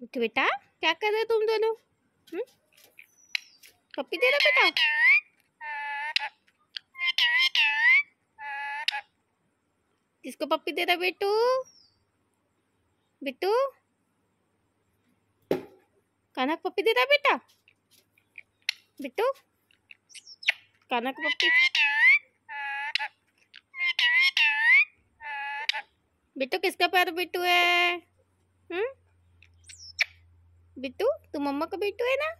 तो बेटा क्या कर रहे हो तुम दोनों पप्पी हम्म? दे रहे बेटा किसको पप्पी दे रहा बेटू बेटू काना पप्पी दे रहा बेटा बेटू काना पप्पी बेटू किसका पैर बेटू है बिट्टू तू मम्मा का बिट्टू है ना